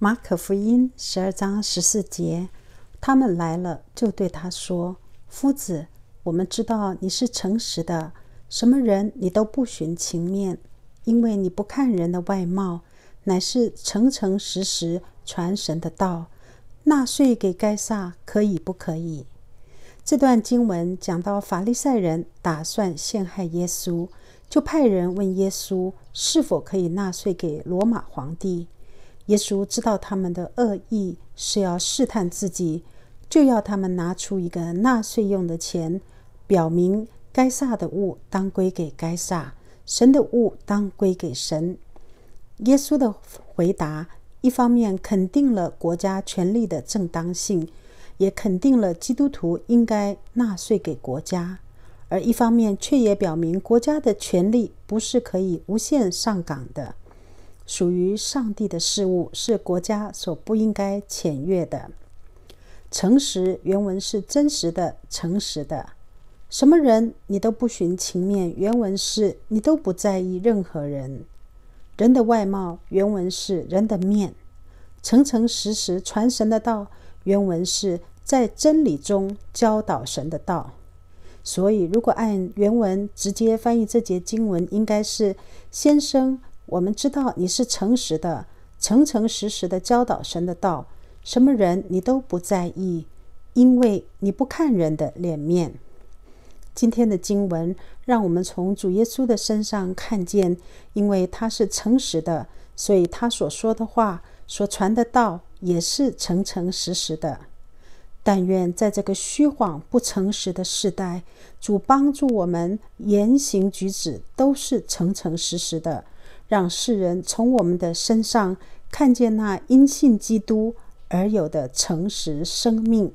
马可福音十二章十四节，他们来了，就对他说：“夫子，我们知道你是诚实的，什么人你都不寻情面，因为你不看人的外貌，乃是诚诚实实传神的道。纳税给该撒可以不可以？”这段经文讲到法利赛人打算陷害耶稣，就派人问耶稣是否可以纳税给罗马皇帝。耶稣知道他们的恶意是要试探自己，就要他们拿出一个纳税用的钱，表明该撒的物当归给该撒，神的物当归给神。耶稣的回答一方面肯定了国家权力的正当性，也肯定了基督徒应该纳税给国家，而一方面却也表明国家的权力不是可以无限上岗的。属于上帝的事物是国家所不应该僭越的。诚实，原文是真实的、诚实的。什么人你都不寻情面，原文是你都不在意任何人。人的外貌，原文是人的面。诚诚实实传神的道，原文是在真理中教导神的道。所以，如果按原文直接翻译这节经文，应该是先生。我们知道你是诚实的，诚诚实实的教导神的道。什么人你都不在意，因为你不看人的脸面。今天的经文让我们从主耶稣的身上看见，因为他是诚实的，所以他所说的话、所传的道也是诚诚实实的。但愿在这个虚谎不诚实的时代，主帮助我们言行举止都是诚诚实实的。让世人从我们的身上看见那因信基督而有的诚实生命。